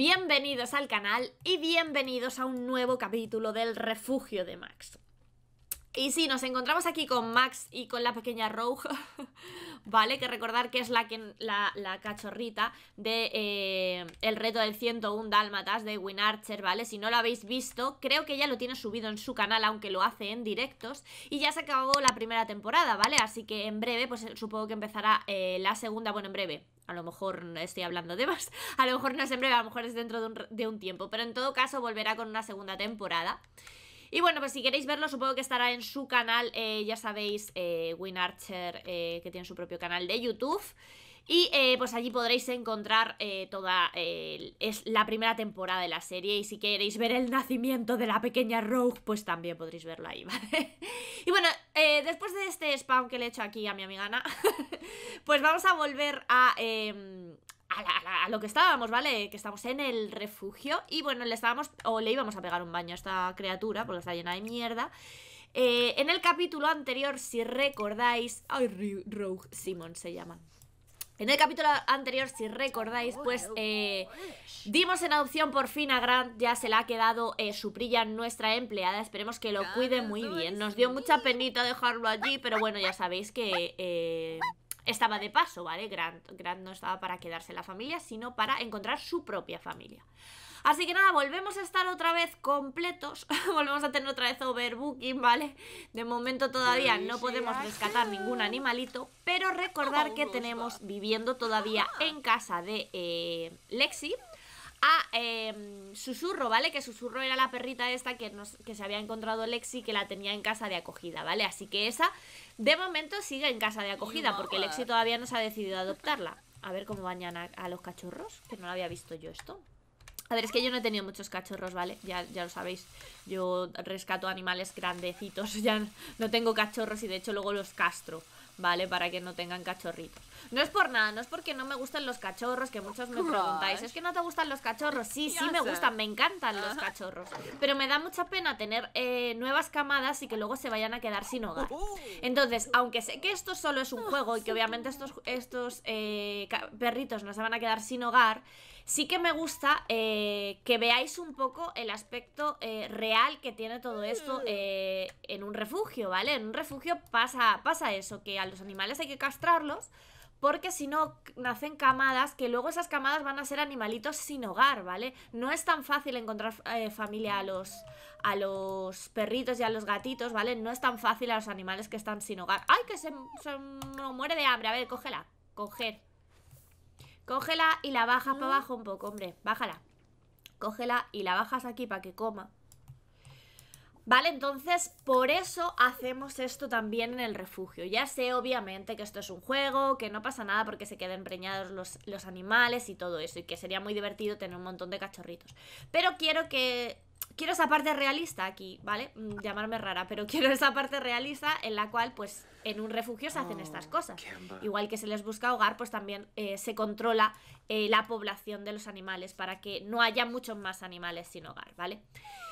Bienvenidos al canal y bienvenidos a un nuevo capítulo del refugio de Max. Y sí, nos encontramos aquí con Max y con la pequeña Rogue, ¿vale? Que recordar que es la, que, la, cachorrita de eh, el reto del 101 Dálmatas de Win Archer, ¿vale? Si no lo habéis visto, creo que ya lo tiene subido en su canal, aunque lo hace en directos. Y ya se acabó la primera temporada, ¿vale? Así que en breve, pues eh, supongo que empezará eh, la segunda, bueno, en breve, a lo mejor estoy hablando de más, a lo mejor no es en breve, a lo mejor es dentro de un, de un, tiempo, pero en todo caso volverá con una segunda temporada. Y bueno, pues si queréis verlo, supongo que estará en su canal, eh, ya sabéis, eh, Win Archer, eh, que tiene su propio canal de YouTube. Y eh, pues allí podréis encontrar toda es la primera temporada de la serie. Y si queréis ver el nacimiento de la pequeña Rogue, pues también podréis verlo ahí, ¿vale? Y bueno, después de este spam que le he hecho aquí a mi amiga Ana, pues vamos a volver a em, a, lo que estábamos, ¿vale? Que estamos en el refugio y bueno, le estábamos, o le íbamos a pegar un baño a esta criatura porque está llena de mierda. Eh, en el capítulo anterior, si recordáis, ay, Rogue Simon se llama. En el capítulo anterior, si recordáis, pues eh, dimos en adopción por fin a Grant, ya se le ha quedado eh, su prilla, nuestra empleada, esperemos que lo cuide muy bien. Nos dio mucha penita dejarlo allí, pero bueno, ya sabéis que eh, estaba de paso, ¿vale? Grant, Grant no estaba para quedarse la familia, sino para encontrar su propia familia. Así que nada, volvemos a estar otra vez completos, volvemos a tener otra vez overbooking, ¿vale? De momento todavía no podemos rescatar ningún animalito, pero recordar que tenemos viviendo todavía en casa de eh, Lexi, a em, Susurro, ¿vale? Que Susurro era la perrita esta que, nos, que se había encontrado Lexi, que la tenía en casa de acogida, ¿vale? Así que esa, de momento, sigue en casa de acogida, porque Lexi todavía no se ha decidido adoptarla. A ver cómo bañan a, los cachorros, que no la había visto yo esto. A ver, es que yo no he tenido muchos cachorros, ¿vale? Ya, ya lo sabéis. Yo rescato animales grandecitos. Ya no tengo cachorros y de hecho luego los castro, ¿vale? Para que no tengan cachorritos. No es por nada, no es porque no me gusten los cachorros, que muchos me preguntáis. Es que no te gustan los cachorros. Sí, sí me gustan, me encantan los ah. cachorros. Pero me da mucha pena tener eh, nuevas camadas y que luego se vayan a quedar sin hogar. Uh. Entonces, aunque sé que esto solo es un ah, juego y que obviamente estos, estos eh, perritos no se van a quedar sin hogar, sí que me gusta eh, que veáis un poco el aspecto real que tiene todo esto mm. en un refugio, ¿vale? En un refugio pasa, pasa eso, que a los animales hay que castrarlos porque si no, nacen camadas que luego esas camadas van a ser animalitos sin hogar, ¿vale? No es tan fácil encontrar eh, familia a los, a los perritos y a los gatitos, ¿vale? No es tan fácil a los animales que están sin hogar. ¡Ay, que se, se muere de hambre! A ver, cógela, coger. Cógela y la bajas para ah. abajo un poco, hombre, bájala. Cógela y la bajas aquí para que coma. ¿Vale? Entonces, por eso hacemos esto también en el refugio. Ya sé, obviamente, que esto es un juego, que no pasa nada porque se queden preñados los, los animales y todo eso, y que sería muy divertido tener un montón de cachorritos. Pero quiero que quiero esa parte realista aquí, ¿vale? Mm, llamarme rara, pero quiero esa parte realista en la cual, pues, en un refugio se hacen estas oh, cosas. Igual que se les busca hogar, pues también eh, se controla eh, la población de los animales para que no haya muchos más animales sin hogar, ¿vale?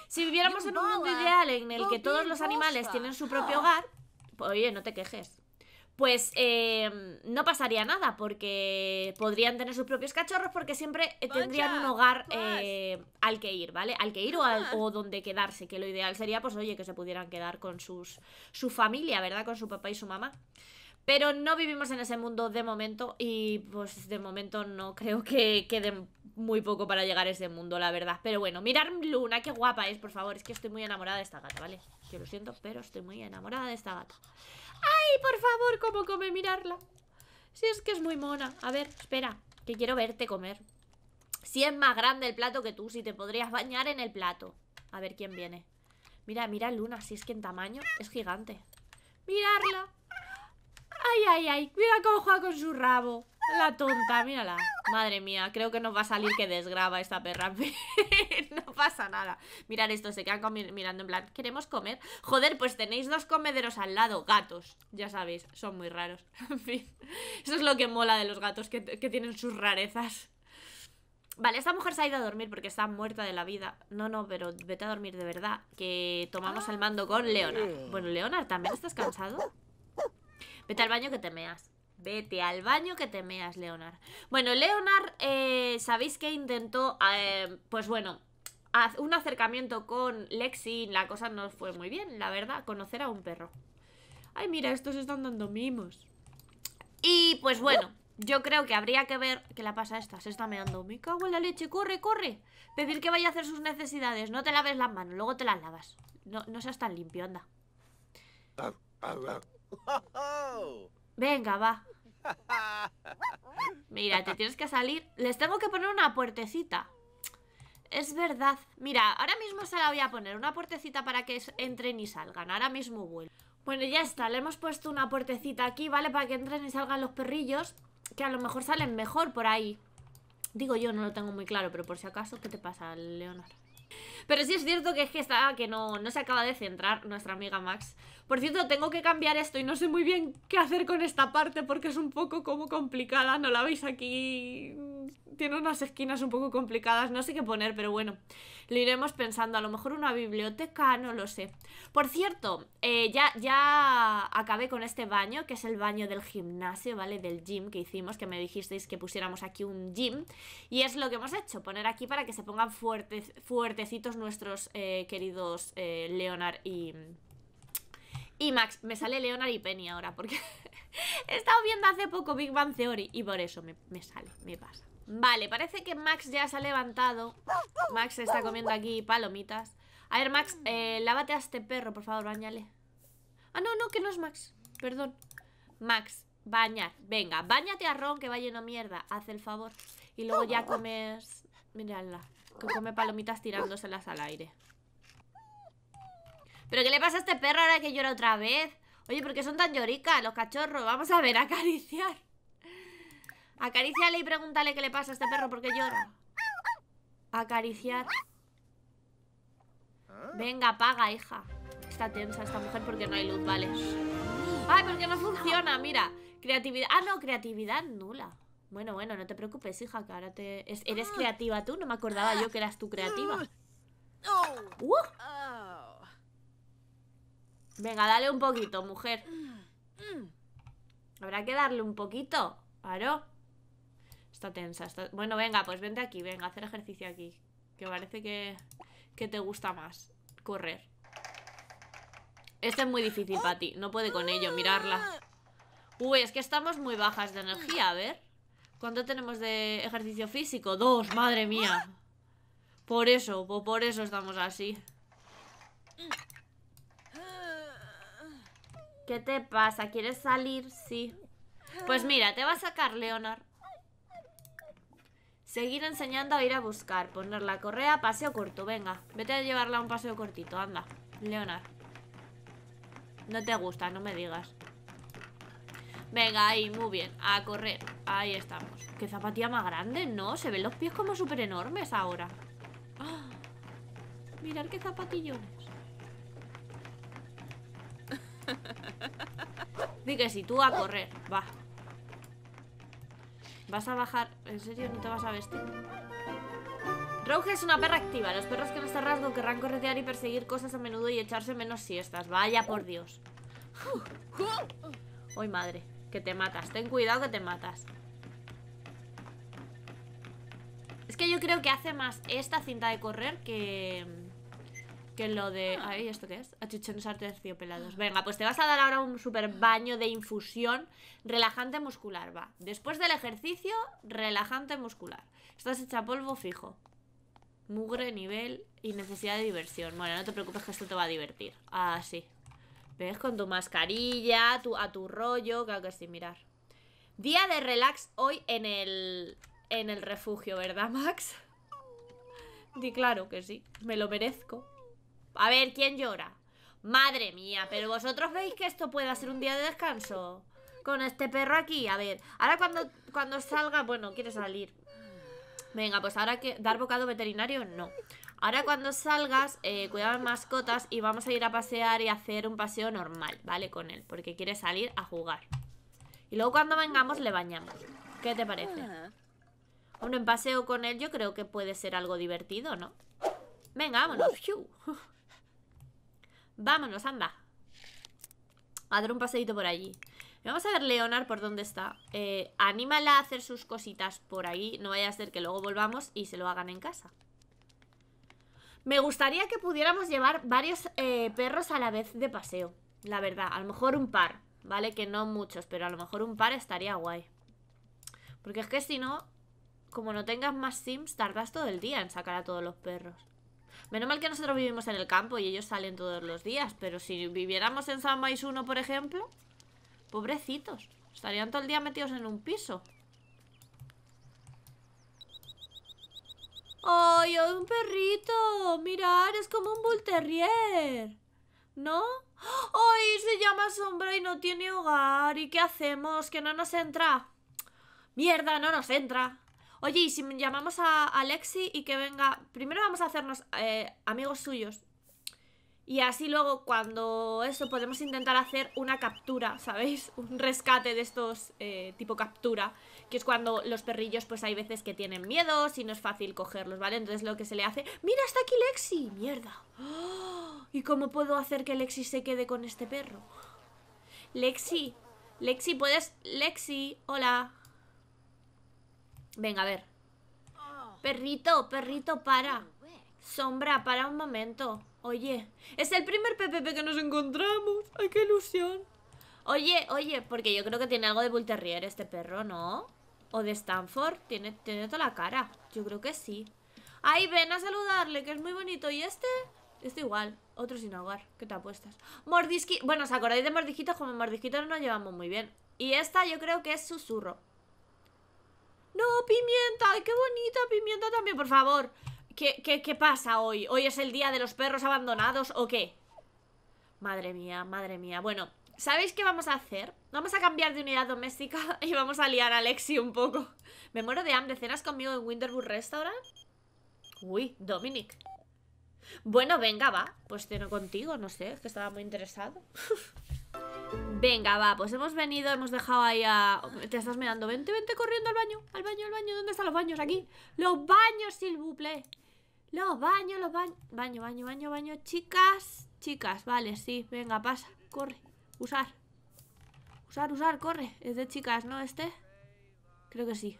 Si viviéramos en un mundo ideal en el oh, que todos los animales tienen su propio hogar, pues, oye, no te quejes pues eh, no pasaría nada porque podrían tener sus propios cachorros porque siempre eh, tendrían un hogar eh, al que ir, ¿vale? Al que ir o, al, ah. o, donde quedarse, que lo ideal sería, pues oye, que se pudieran quedar con sus, su familia, ¿verdad? Con su papá y su mamá. Pero no vivimos en ese mundo de momento y pues de momento no creo que quede muy poco para llegar a ese mundo, la verdad. Pero bueno, mirar Luna, qué guapa es, por favor. Es que estoy muy enamorada de esta gata, ¿vale? Que lo siento, pero estoy muy enamorada de esta gata. ¡Ay, por favor! ¿Cómo come? Mirarla. Si es que es muy mona. A ver, espera, que quiero verte comer. Si es más grande el plato que tú, si te podrías bañar en el plato. A ver quién viene. Mira, mira Luna, si es que en tamaño es gigante. ¡Mirarla! ¡Ay, ay, ay! Mira cómo juega con su rabo. La tonta, mírala. Madre mía, creo que nos va a salir que desgraba esta perra. no pasa nada. Mirad esto, se quedan mirando en plan, ¿queremos comer? Joder, pues tenéis dos comederos al lado, gatos. Ya sabéis, son muy raros. en fin, eso es lo que mola de los gatos, que, tienen sus rarezas. Vale, esta mujer se ha ido a dormir porque está muerta de la vida. No, no, pero vete a dormir de verdad, que tomamos el mando con Leonard. Ah. Bueno, Leonard, ¿también estás cansado? Vete al baño que te meas. Vete al baño que te meas, Leonard. Bueno, Leonard, eh, sabéis que intentó, eh, pues bueno, un acercamiento con Lexi, la cosa no fue muy bien, la verdad, conocer a un perro. Ay, mira, estos están dando mimos. Y pues bueno, yo creo que habría que ver ¿Qué la pasa a esta, se está meando. Me cago en la leche, corre, corre. Pedir que vaya a hacer sus necesidades, no te laves las manos, luego te las lavas. No, no seas tan limpio, anda. Venga, va. Mira, te tienes que salir. Les tengo que poner una puertecita. Es verdad. Mira, ahora mismo se la voy a poner una puertecita para que entren y salgan. Ahora mismo vuelvo. Bueno, ya está. Le hemos puesto una puertecita aquí, ¿vale? Para que entren y salgan los perrillos. Que a lo mejor salen mejor por ahí. Digo yo, no lo tengo muy claro, pero por si acaso, ¿qué te pasa, Leonardo? Pero sí es cierto que es que está, que no, se acaba de centrar nuestra amiga Max. Por cierto, tengo que cambiar esto y no sé muy bien qué hacer con esta parte porque es un poco como complicada, no la veis aquí... Tiene unas esquinas un poco complicadas, no sé qué poner, pero bueno, lo iremos pensando. A lo mejor una biblioteca, no lo sé. Por cierto, eh, ya, ya acabé con este baño, que es el baño del gimnasio, ¿vale? Del gym que hicimos, que me dijisteis que pusiéramos aquí un gym. Y es lo que hemos hecho, poner aquí para que se pongan fuertes, fuertes nuestros eh, queridos eh, Leonard y... Y Max, me sale Leonard y Penny ahora porque he estado viendo hace poco Big Bang Theory y por eso me, sale, me pasa. Vale, parece que Max ya se ha levantado. Max se está comiendo aquí palomitas. A ver, Max, eh, lávate a este perro, por favor, bañale. Ah, no, no, que no es Max. Perdón. Max, bañar. Venga, bañate a Ron que va lleno mierda. Haz el favor. Y luego ya comes... Miradla que come palomitas tirándoselas al aire. ¿Pero qué le pasa a este perro ahora que llora otra vez? Oye, ¿por qué son tan lloricas los cachorros? Vamos a ver, acariciar. Acariciale y pregúntale qué le pasa a este perro porque llora. Acariciar. Venga, paga, hija. Está tensa esta mujer porque no hay luz, vale. Ay, porque no funciona, mira. Creatividad. Ah, no, creatividad nula. Bueno, bueno, no te preocupes, hija, que ahora te... eres ah. creativa tú, no me acordaba yo que eras tú creativa. Ah. Uh. Oh. Venga, dale un poquito, mujer. Mm. Habrá que darle un poquito. Claro. Está tensa. Bueno, venga, pues vente aquí, venga, hacer ejercicio aquí. Que parece que, que te gusta más correr. Este es muy difícil para ti. No puede con ello, mirarla. Ah. Uy, es que estamos muy bajas de energía, a ver. ¿Cuánto tenemos de ejercicio físico? Dos, madre mía. Por eso, por eso estamos así. ¿Qué te pasa? ¿Quieres salir? Sí. Pues mira, te va a sacar, Leonard Seguir enseñando a ir a buscar. Poner la correa, paseo corto. Venga, vete a llevarla a un paseo cortito, anda. Leonard No te gusta, no me digas. Venga, ahí, muy bien, a correr Ahí estamos Qué zapatilla más grande, ¿no? Se ven los pies como súper enormes ahora Mirar ah, Mirad qué zapatillones Di que si tú a correr, va Vas a bajar, ¿en serio no te vas a vestir? Rouge es una perra activa. Los perros no se este rasgo querrán corretear y perseguir cosas a menudo y echarse menos siestas. Vaya por Dios. Hoy madre. Que te matas, ten cuidado que te matas Es que yo creo que hace más esta cinta de correr que... Que lo de... Ah. Ay, ¿esto qué es? Achuchones pelados Venga, pues te vas a dar ahora un super baño de infusión Relajante muscular, va Después del ejercicio, relajante muscular Estás hecha polvo fijo Mugre, nivel y necesidad de diversión Bueno, no te preocupes que esto te va a divertir Ah, sí ¿Ves? Con tu mascarilla, a tu rollo, que que sí, mirar. Día de relax hoy en el, en el refugio, ¿verdad, Max? Di claro que sí, me lo merezco. A ver, ¿quién llora? Madre mía, pero vosotros veis que esto puede ser un día de descanso con este perro aquí. A ver, ahora cuando, cuando salga, bueno, quiere salir. Venga, pues ahora que dar bocado veterinario, no. Ahora cuando salgas, eh, cuidado mascotas y vamos a ir a pasear y hacer un paseo normal, ¿vale? Con él, porque quiere salir a jugar. Y luego cuando vengamos le bañamos. ¿Qué te parece? Ah. Bueno, en paseo con él yo creo que puede ser algo divertido, ¿no? Venga, vámonos. vámonos, anda. A dar un paseito por allí. Vamos a ver Leonard por dónde está. Eh, anímala a hacer sus cositas por ahí. No vaya a ser que luego volvamos y se lo hagan en casa. Me gustaría que pudiéramos llevar varios eh, perros a la vez de paseo. La verdad, a lo mejor un par, ¿vale? Que no muchos, pero a lo mejor un par estaría guay. Porque es que si no, como no tengas más sims, tardas todo el día en sacar a todos los perros. Menos mal que nosotros vivimos en el campo y ellos salen todos los días, pero si viviéramos en San 1, por ejemplo, pobrecitos, estarían todo el día metidos en un piso. ¡Ay, un perrito! Mirad, es como un bull ¿No? ¡Ay, se llama Sombra y no tiene hogar! ¿Y qué hacemos? ¿Que no nos entra? ¡Mierda, no nos entra! Oye, y si llamamos a Alexi y que venga... Primero vamos a hacernos eh, amigos suyos y así luego cuando eso podemos intentar hacer una captura, ¿sabéis? Un rescate de estos eh, tipo captura, que es cuando los perrillos pues hay veces que tienen miedos y no es fácil cogerlos, ¿vale? Entonces lo que se le hace... ¡Mira, está aquí Lexi! ¡Mierda! ¿Y cómo puedo hacer que Lexi se quede con este perro? Lexi, Lexi, ¿puedes...? Lexi, hola. Venga, a ver. Oh. Perrito, perrito, para. Sombra, para un momento. Oye, es el primer PPP que nos encontramos. ¡Ay, qué ilusión! Oye, oye, porque yo creo que tiene algo de Bull este perro, ¿no? O de Stanford. Tiene, tiene toda la cara. Yo creo que sí. Ahí ven a saludarle, que es muy bonito! ¿Y este? Este igual. Otro sin hogar. ¿Qué te apuestas? Mordisqui... Bueno, ¿os acordáis de mordisquitos? Como mordisquitos no nos llevamos muy bien. Y esta yo creo que es susurro. ¡No, pimienta! ¡Ay, qué bonita pimienta también, por favor! ¿Qué, pasa hoy? ¿Hoy es el día de los perros abandonados o qué? Madre mía, madre mía Bueno, ¿sabéis qué vamos a hacer? Vamos a cambiar de unidad doméstica y vamos a liar a Alexi un poco Me muero de hambre, ¿cenas conmigo en Winterwood Restaurant? Uy, Dominic Bueno, venga, va Pues ceno contigo, no sé, que estaba muy interesado Venga, va, pues hemos venido, hemos dejado ahí a... Te estás mirando, vente, vente corriendo al baño, al baño, al baño ¿Dónde están los baños? Aquí Los baños, Silbuple. Los baños, los baños. Baño, baño, baño, baño. Chicas, chicas. Vale, sí. Venga, pasa. Corre. Usar. Usar, usar, corre. Es de chicas, ¿no? Este. Creo que sí.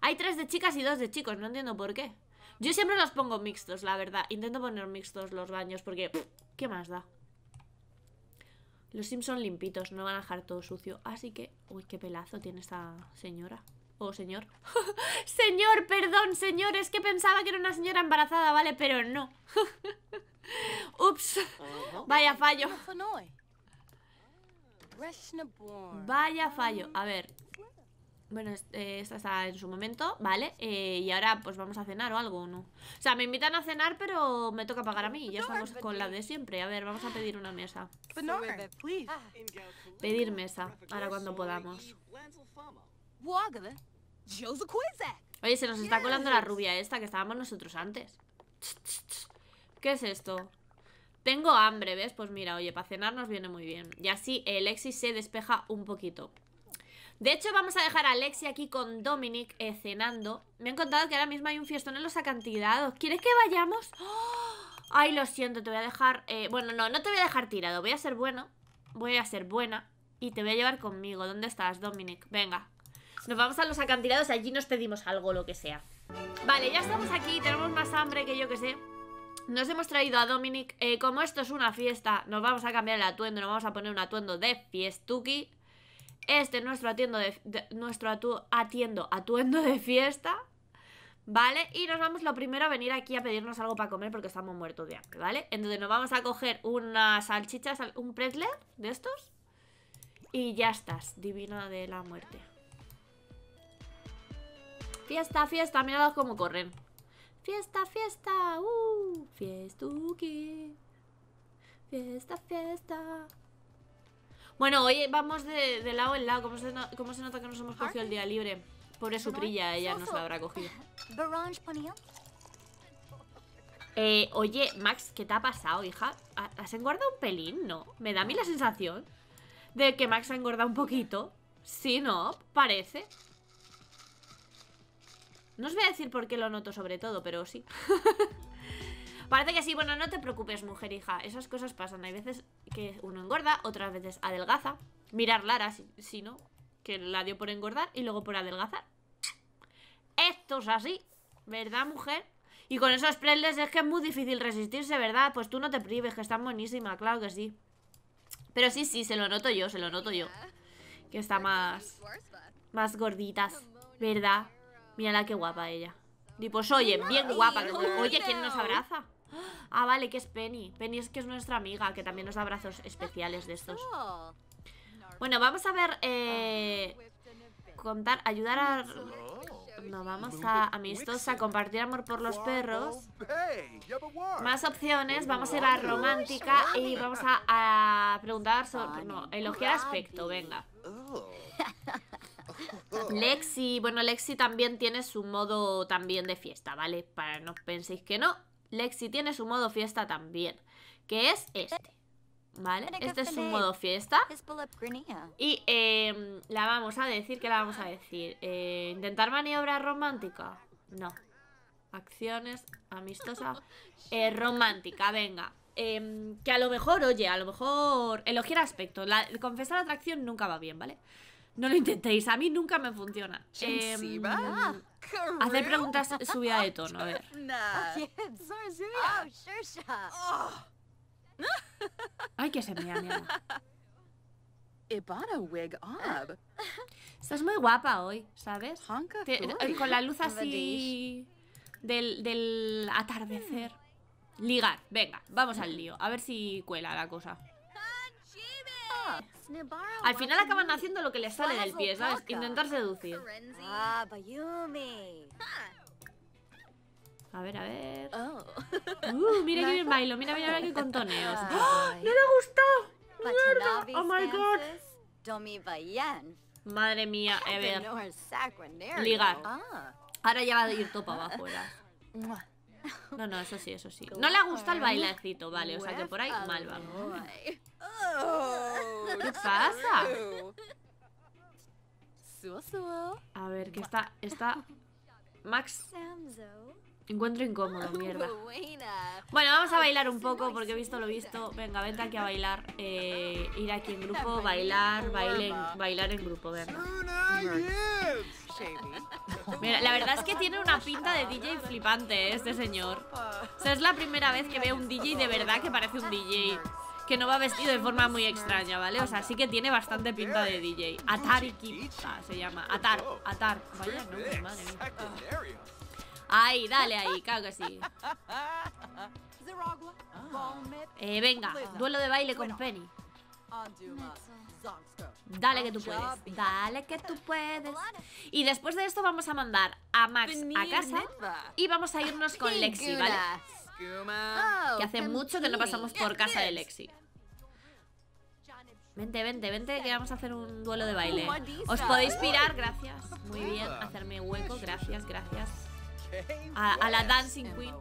Hay tres de chicas y dos de chicos. No entiendo por qué. Yo siempre los pongo mixtos, la verdad. Intento poner mixtos los baños porque... ¿Qué más da? Los Sims son limpitos, no van a dejar todo sucio. Así que... Uy, qué pelazo tiene esta señora. Oh, señor Señor, perdón, señor Es que pensaba que era una señora embarazada, ¿vale? Pero no Ups Vaya fallo Vaya fallo A ver bueno, eh, esta está en su momento, ¿vale? Eh, y ahora pues vamos a cenar o algo, ¿no? O sea, me invitan a cenar, pero me toca pagar a mí. Ya estamos con la de siempre. A ver, vamos a pedir una mesa. Ah. Pedir mesa, ahora cuando podamos. Oye, se nos está colando la rubia esta que estábamos nosotros antes. ¿Qué es esto? Tengo hambre, ¿ves? Pues mira, oye, para cenar nos viene muy bien. Y así Alexis se despeja un poquito. De hecho, vamos a dejar a Alexi aquí con Dominic eh, cenando. Me han contado que ahora mismo hay un fiestón en los acantilados. ¿Quieres que vayamos? Ay, lo siento, te voy a dejar... Eh, bueno, no, no te voy a dejar tirado. Voy a ser bueno. Voy a ser buena. Y te voy a llevar conmigo. ¿Dónde estás, Dominic? Venga, nos vamos a los acantilados y allí nos pedimos algo, lo que sea Vale, ya estamos aquí, tenemos más hambre que yo que sé nos hemos traído a Dominic eh, Como esto es una fiesta Nos vamos a cambiar el atuendo Nos vamos a poner un atuendo de fiestuki Este nuestro atiendo de, Nuestro atiendo, atuendo de fiesta ¿Vale? Y nos vamos lo primero a venir aquí a pedirnos algo para comer Porque estamos muertos de hambre, ¿vale? Entonces nos vamos a coger unas salchichas Un pretzel de estos Y ya estás, divina de la muerte Fiesta, fiesta, míralos cómo corren. Fiesta, fiesta, uh, fiestuki. Fiesta, fiesta. Bueno, hoy vamos de, lado en lado. ¿Cómo se, nota que nos hemos cogido el día libre? Pobre Suprilla, ella nos la habrá cogido. Eh, oye, Max, ¿qué te ha pasado, hija? ¿Has engordado un pelín? No. Me da a mí la sensación de que Max ha engordado un poquito. Sí, ¿no? Parece. No os voy a decir por qué lo noto sobre todo, pero sí. Parece que sí, bueno, no te preocupes, mujer hija. Esas cosas pasan. Hay veces que uno engorda, otras veces adelgaza. Mirar Lara, si, no, que la dio por engordar y luego por adelgazar. Esto es así, ¿verdad, mujer? Y con esos playlists es que es muy difícil resistirse, ¿verdad? Pues tú no te prives, que están buenísimas, claro que sí. Pero sí, sí, se lo noto yo, se lo noto yo. Que está más... Más gorditas, ¿verdad? Mírala qué guapa ella. Pues oye, bien guapa. Oye, ¿quién nos abraza? Ah, vale, que es Penny. Penny es que es nuestra amiga, que también nos da abrazos especiales de estos. Bueno, vamos a ver... Eh, contar, ayudar a... No, vamos a amistosa, compartir amor por los perros. Más opciones, vamos a ir a romántica y vamos a, a preguntar sobre... No, elogiar aspecto, venga. Lexi, bueno, Lexi también tiene su modo también de fiesta, ¿vale? Para no penséis que no, Lexi tiene su modo fiesta también, que es este. ¿Vale? Este es su modo fiesta. Y em, la vamos a decir, ¿qué la vamos a decir? Eh, ¿Intentar maniobra romántica? No. Acciones amistosas eh, romántica, venga. Em, que a lo mejor, oye, a lo mejor... Elogiar aspecto. La, confesar atracción nunca va bien, ¿vale? vale no lo intentéis, a mí nunca me funciona. Em, hacer preguntas subida de tono, a ver. Ah. Ah. Ay, que se me Estás muy guapa hoy, ¿sabes? Eh, con la luz así del, del atardecer. Ligar, venga, vamos al lío. A ver si cuela la cosa. Al final acaban haciendo lo que les sale del pie, ¿sabes? Intentar seducir. Ah, a ver, a ver. Oh. Uh, mira que bien bailo, mira, mira, mira con contoneos. ¡Ah! ¡No le gustó! ¡Mierda! ¡Oh my god! Madre mía, eh, a ver. Ligar. Ah. Ahora ya va a ir topa abajo, No, no, eso sí, eso sí. No le gusta el bailecito, vale, o sea que por ahí mal vamos. ¿Qué pasa? A ver, ¿qué está... está... Max... Encuentro incómodo, mierda. Bueno, vamos a bailar un poco porque he visto lo visto. Venga, vente aquí a bailar. Eh, ir aquí en grupo, bailar, bailen, bailar en grupo, la verdad es que tiene una pinta de DJ flipante este señor. O sea, es la primera vez que veo un DJ de verdad que parece un DJ que no va vestido de forma muy extraña, ¿vale? O sea, sí que tiene bastante pinta de DJ. Atari se llama. Atar, Atar. Vaya madre Ahí, dale ahí, claro que sí. Ah. Eh, venga, duelo de baile con Penny. Dale que tú puedes, dale que tú puedes. Y después de esto vamos a mandar a Max pues a casa y vamos a irnos con Lexi, ¿vale? Que hace mucho que no pasamos por casa de Lexi. Vente, vente, vente, que vamos a hacer un duelo de baile. Os podéis pirar, gracias. Muy bien, hacerme hueco, gracias, gracias. A, la Dancing Queen.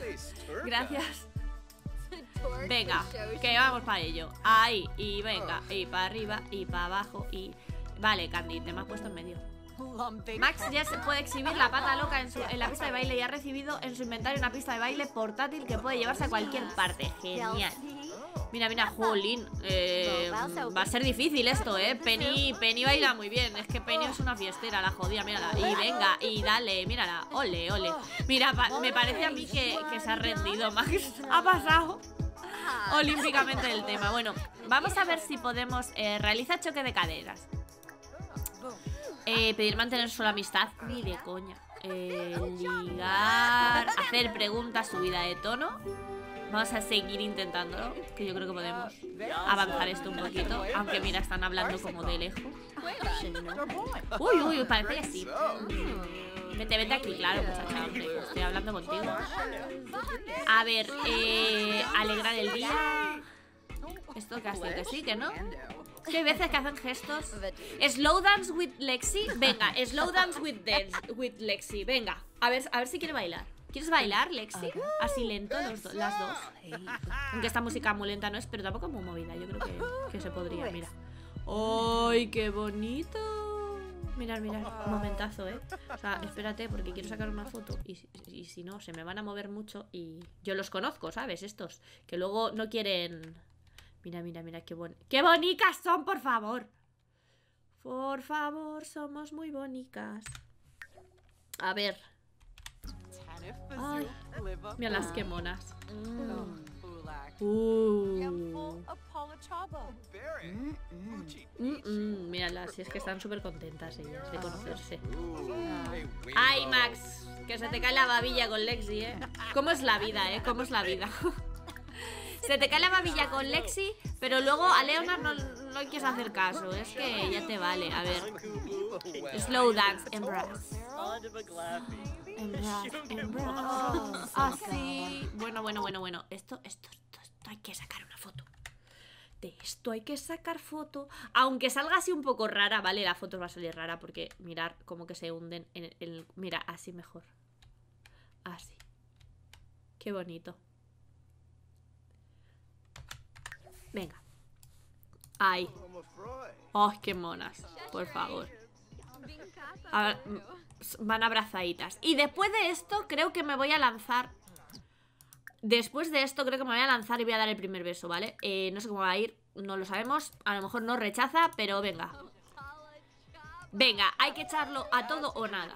gracias. Venga, que vamos para ello. Ahí, y venga, y para arriba, y para abajo, y... Vale, Candy, te me has puesto en medio. Max ya se puede exhibir la pata loca en, su, en, la pista de baile y ha recibido en su inventario una pista de baile portátil que puede llevarse a cualquier parte. Genial. Mira, mira, Jolín. Eh, va a ser difícil esto, ¿eh? Penny, Penny baila muy bien. Es que Penny es una fiestera, la jodía, mírala. Y venga, y dale, mírala. Ole, ole. Mira, me parece a mí que, se ha rendido, Max. Ha pasado olímpicamente el tema. Bueno, vamos a ver si podemos eh, realizar choque de caderas. Eh, pedir mantener su amistad, ni de coña. ligar, hacer preguntas, subida de tono. Vamos a seguir intentándolo, que yo creo que podemos avanzar esto un poquito. Aunque mira, están hablando como de lejos. Uy, uy, parece que sí. Mm. Vete, vete aquí, claro, muchacha, Estoy hablando contigo. A ver, eh, alegrar el día. Esto casi que sí, que no. ¿Qué hay veces que hacen gestos. Slow dance with Lexi. Venga, slow dance with, with Lexi. Venga, a ver, a ver si quiere bailar. ¿Quieres bailar, Lexi? Así lento, las dos. Aunque esta música muy lenta no es, pero tampoco muy movida. Yo creo que, se podría, pues. mira. ¡Ay, qué bonito! Mirad, mirad, oh. momentazo, ¿eh? O sea, espérate, porque quiero sacar una foto. y si no, se me van a mover mucho y yo los conozco, ¿sabes? Estos, que luego no quieren Mira, mira, mira, qué bon... ¡Qué bonitas son, por favor! Por favor, somos muy bonitas. A ver. mira las que monas. Mm. Mm, mm, míralas, si es que están súper contentas ellas de conocerse. ¡Ay, Max! Que se te cae la babilla con Lexi, ¿eh? ¿Cómo es la vida, eh? ¿Cómo es la vida? Se te cae la babilla con Lexi, pero luego a Leonard no, no quieres hacer caso. Es que ya te vale. A ver. Slow dance, embrace. Así. Ah, bueno, bueno, bueno, bueno. Esto, esto, esto, esto hay que sacar una foto. De esto hay que sacar foto. Aunque salga así un poco rara, ¿vale? La foto va a salir rara porque mirar como que se hunden en el... Mira, así mejor. Así. Qué bonito. Venga. Ay. Oh, qué monas. Por favor. A mm, van abrazaditas. Y después de esto, creo que me voy a lanzar. Después de esto, creo que me voy a lanzar y voy a dar el primer beso, ¿vale? Eh, no sé cómo va a ir, no lo sabemos. A lo mejor no rechaza, pero venga. Venga, hay que echarlo a todo o nada.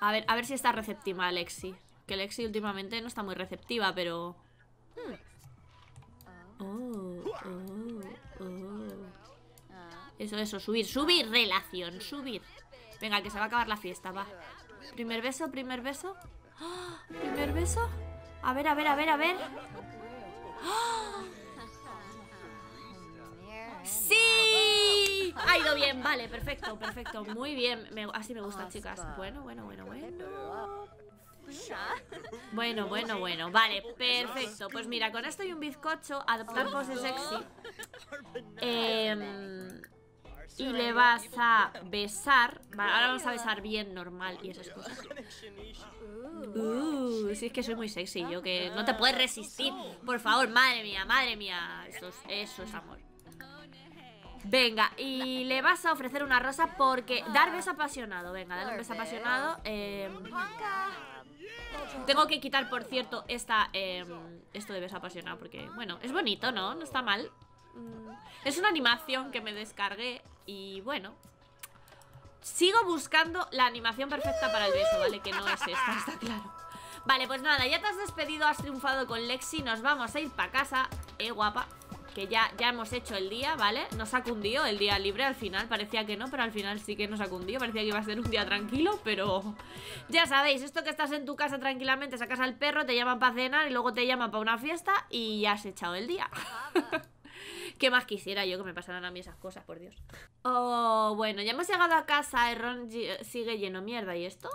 A ver, a ver si está receptiva, Alexi. Que Lexi últimamente no está muy receptiva, pero... Hmm. Oh, oh, oh. Eso, eso, subir, subir, relación, subir Venga, que se va a acabar la fiesta, va Primer beso, primer beso Primer beso A ver, a ver, a ver, a ver ¡Sí! Ha ido bien, vale, perfecto, perfecto Muy bien, así me gusta, chicas Bueno, bueno, bueno, bueno bueno, bueno, bueno, vale, perfecto Pues mira, con esto y un bizcocho Adoptar de sexy em, Y le vas a besar vale, Ahora vamos a besar bien, normal Y esas cosas uh, Si es que soy muy sexy Yo que no te puedes resistir Por favor, madre mía, madre mía Eso es, amor Venga, y le vas a ofrecer una rosa porque... Dar apasionado, venga, dar un apasionado. Eh, tengo que quitar, por cierto, esta em, Esto de beso apasionado Porque, bueno, es bonito, ¿no? No está mal mm, Es una animación que me descargué Y, bueno Sigo buscando la animación perfecta para el beso, ¿vale? Que no es esta, está claro Vale, pues nada, ya te has despedido Has triunfado con Lexi Nos vamos a ir para casa Eh, guapa que ya, ya hemos hecho el día, ¿vale? Nos ha cundido el día libre al final, parecía que no, pero al final sí que nos ha cundido, parecía que iba a ser un día tranquilo, pero ya sabéis, esto que estás en tu casa tranquilamente, sacas al perro, te llaman para cenar y luego te llaman para una fiesta y ya has echado el día. ¿Qué más quisiera yo que me pasaran a mí esas cosas, por Dios? Oh, bueno, ya hemos llegado a casa y Ron sigue lleno mierda, ¿y esto?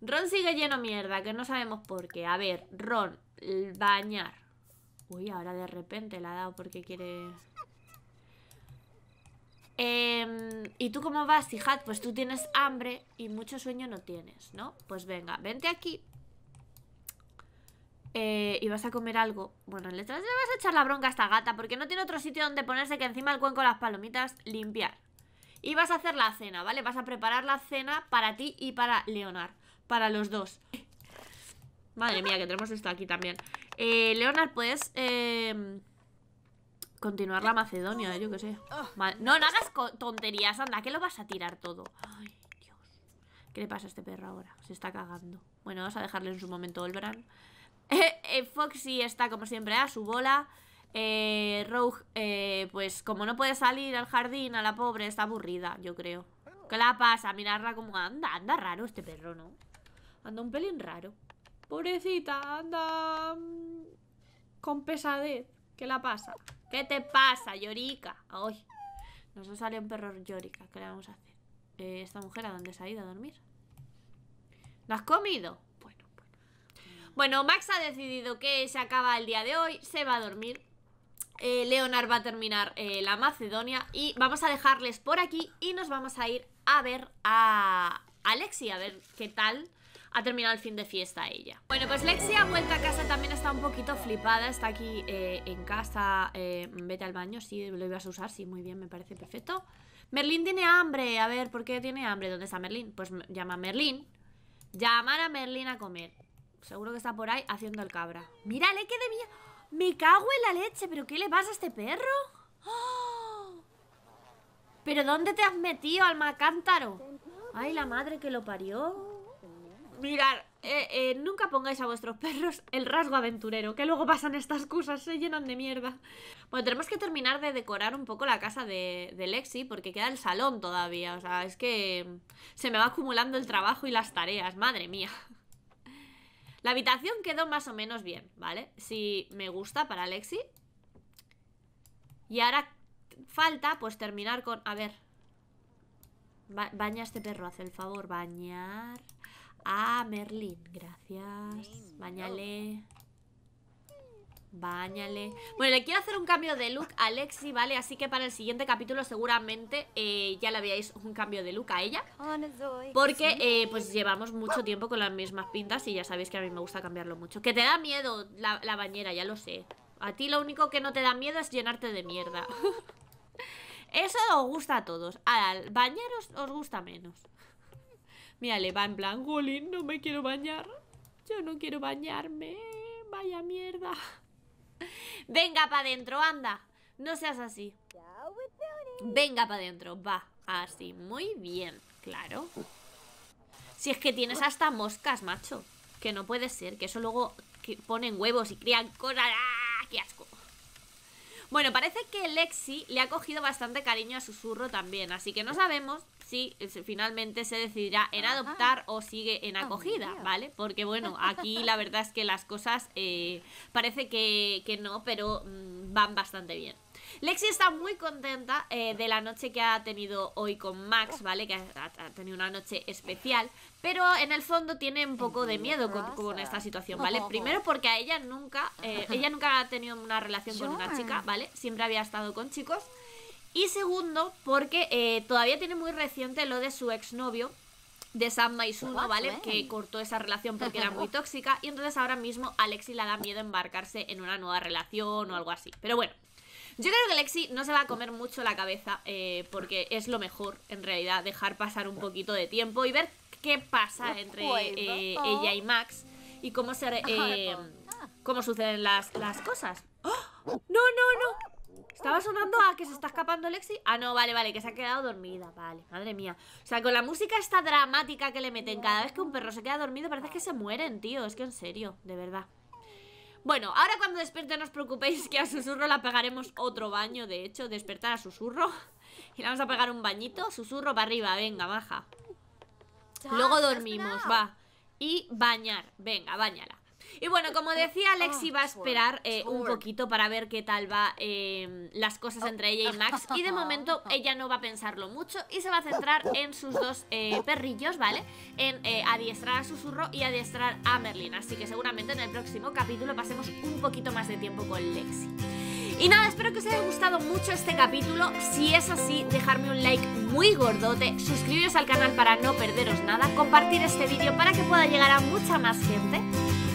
Ron sigue lleno mierda, que no sabemos por qué. A ver, Ron, bañar. Uy, ahora de repente la ha dado porque quiere... Em, ¿Y tú cómo vas, hijat? Pues tú tienes hambre y mucho sueño no tienes, ¿no? Pues venga, vente aquí. Eh, y vas a comer algo. Bueno, le, le vas a echar la bronca a esta gata porque no tiene otro sitio donde ponerse que encima el cuenco las palomitas limpiar. Y vas a hacer la cena, ¿vale? Vas a preparar la cena para ti y para Leonard. Para los dos. Madre mía, que tenemos esto aquí también. Eh, Leonard, puedes em, continuar la Macedonia, yo que sé. No, no hagas tonterías, anda, que lo vas a tirar todo. Ay, Dios. ¿Qué le pasa a este perro ahora? Se está cagando. Bueno, vamos a dejarle en su momento el Bran. Eh, Foxy está, como siempre, a su bola. Eh, Rogue, eh, pues como no puede salir al jardín, a la pobre, está aburrida, yo creo. ¿Qué la pasa? Mirarla como anda, anda raro este perro, ¿no? Anda un pelín raro. Pobrecita, anda mm, con pesadez. ¿Qué la pasa? ¿Qué te pasa, Llorica? Nos nos salido un perro Llorica. ¿Qué le vamos a hacer? Eh, ¿Esta mujer a dónde se ha ido a dormir? ¿No has comido? Bueno, bueno. Bueno, Max ha decidido que se acaba el día de hoy. Se va a dormir. Eh, Leonard va a terminar eh, la Macedonia y vamos a dejarles por aquí y nos vamos a ir a ver a Alexi, a ver qué tal ha terminado el fin de fiesta ella. Bueno, pues Lexi ha vuelto a casa, también está un poquito flipada, está aquí eh, en casa, eh, vete al baño, sí, lo ibas a usar, sí, muy bien, me parece perfecto. Merlín tiene hambre, a ver, ¿por qué tiene hambre? ¿Dónde está Merlín? Pues llama a Merlín, llamar a Merlín a comer. Seguro que está por ahí haciendo el cabra. ¡Mírale, qué de mía! ¡Me cago en la leche! ¿Pero qué le pasa a este perro? ¡Oh! ¿Pero dónde te has metido, al cántaro? ¡Ay, la madre que lo parió! Mirar, eh, eh, nunca pongáis a vuestros perros el rasgo aventurero, que luego pasan estas cosas, se llenan de mierda. Bueno, tenemos que terminar de decorar un poco la casa de, de, Lexi, porque queda el salón todavía. O sea, es que se me va acumulando el trabajo y las tareas, madre mía. La habitación quedó más o menos bien, ¿vale? Si me gusta para Lexi. Y ahora falta, pues, terminar con... A ver. baña este perro, hace el favor, bañar... Ah, Merlin, gracias. Báñale. Báñale. Bueno, le quiero hacer un cambio de look a Lexi, ¿vale? Así que para el siguiente capítulo seguramente eh, ya le veáis un cambio de look a ella. Porque eh, pues llevamos mucho tiempo con las mismas pintas y ya sabéis que a mí me gusta cambiarlo mucho. Que te da miedo la, bañera, ya lo sé. A ti lo único que no te da miedo es llenarte de mierda. Eso os gusta a todos. Al bañeros os gusta menos. Mira, le va en plan, no me quiero bañar. Yo no quiero bañarme. Vaya mierda. Venga para adentro, anda. No seas así. Venga para adentro, va. Así, muy bien, claro. Si es que tienes hasta moscas, macho. Que no puede ser, que eso luego ponen huevos y crían cosas. ¡Ah, ¡Qué asco! Bueno, parece que Lexi le ha cogido bastante cariño a Susurro también, así que no sabemos si finalmente se decidirá en adoptar o sigue en ah, acogida, ¿vale? Porque bueno, aquí la verdad es que las cosas eh, parece que, que, no, pero mm, van bastante bien. Lexi está muy contenta eh, de la noche que ha tenido hoy con Max, oh. ¿vale? Que ha, tenido una noche especial, pero en el fondo tiene un poco de miedo con, esta situación, ¿vale? Primero porque a ella nunca, eh, ella nunca ha tenido una relación con una chica, ¿vale? Siempre había estado con chicos. Y segundo, porque eh, todavía tiene muy reciente lo de su exnovio, de Sam Maisuno, ¿vale? Que cortó esa relación porque era muy tóxica. Y entonces ahora mismo a Lexi le da miedo embarcarse en una nueva relación o algo así. Pero bueno, yo creo que Lexi no se va a comer mucho la cabeza eh, porque es lo mejor, en realidad, dejar pasar un poquito de tiempo y ver qué pasa entre eh, ella y Max y cómo, pues, ah. cómo suceden las, cosas. ¡Oh! no, no! Estaba sonando a que se está escapando Lexi. Ah, no, vale, vale, que se ha quedado dormida. Vale, madre mía. O sea, con la música esta dramática que le meten cada vez que un perro se queda dormido, parece que se mueren, tío. Es que en serio, de verdad. Bueno, ahora cuando despierte no os preocupéis que a Susurro la pegaremos otro baño, de hecho, despertar a Susurro. Y le vamos a pegar un bañito. Susurro para arriba, venga, baja. Luego dormimos, va. Y bañar, venga, bañala. Y bueno, como decía, Lexi va a esperar eh, un poquito para ver qué tal va em, las cosas entre ella y Max. Y de momento ella no va a pensarlo mucho y se va a centrar en sus dos eh, perrillos, ¿vale? En eh, adiestrar a Susurro y adiestrar a Merlin. Así que seguramente en el próximo capítulo pasemos un poquito más de tiempo con Lexi. Y nada, espero que os haya gustado mucho este capítulo. Si es así, dejarme un like muy gordote, suscribiros al canal para no perderos nada, compartir este vídeo para que pueda llegar a mucha más gente